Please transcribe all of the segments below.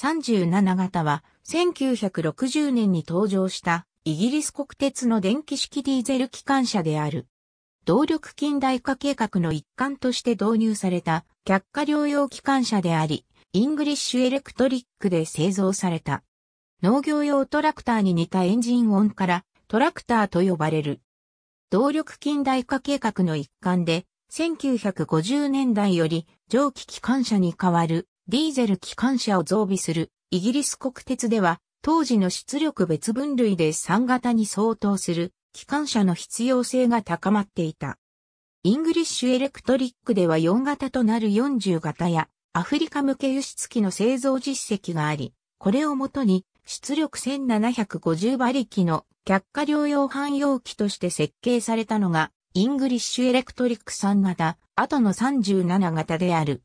37型は1960年に登場したイギリス国鉄の電気式ディーゼル機関車である。動力近代化計画の一環として導入された却下療養機関車であり、イングリッシュエレクトリックで製造された。農業用トラクターに似たエンジン音からトラクターと呼ばれる。動力近代化計画の一環で、1950年代より蒸気機関車に代わるディーゼル機関車を増備するイギリス国鉄では当時の出力別分類で3型に相当する機関車の必要性が高まっていた。イングリッシュエレクトリックでは4型となる40型やアフリカ向け輸出機の製造実績があり、これをもとに出力1750馬力の却下療用汎用機として設計されたのがイングリッシュエレクトリック3型、後の37型である。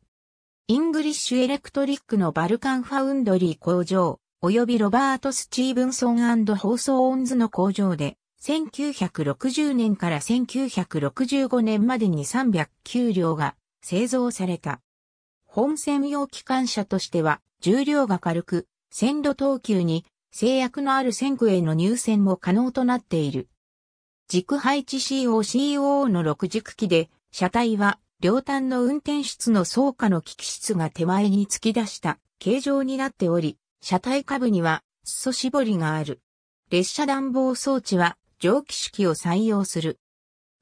イングリッシュエレクトリックのバルカンファウンドリー工場、及びロバート・スチーブンソンホーソーオンズの工場で、1960年から1965年までに309両が製造された。本専用機関車としては、重量が軽く、線路等級に制約のある線区への入線も可能となっている。軸配置 COCOO の6軸機で、車体は両端の運転室の倉下の機器室が手前に突き出した形状になっており、車体下部には裾絞りがある。列車暖房装置は蒸気式を採用する。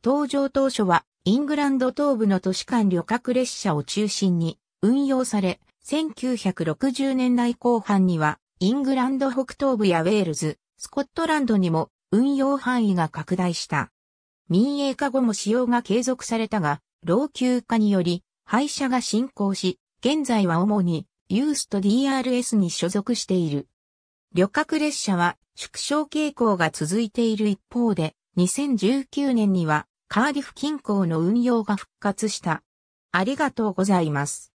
登場当初はイングランド東部の都市間旅客列車を中心に運用され、1960年代後半にはイングランド北東部やウェールズ、スコットランドにも運用範囲が拡大した。民営化後も使用が継続されたが、老朽化により、廃車が進行し、現在は主にユースと DRS に所属している。旅客列車は縮小傾向が続いている一方で、2019年にはカーディフ近郊の運用が復活した。ありがとうございます。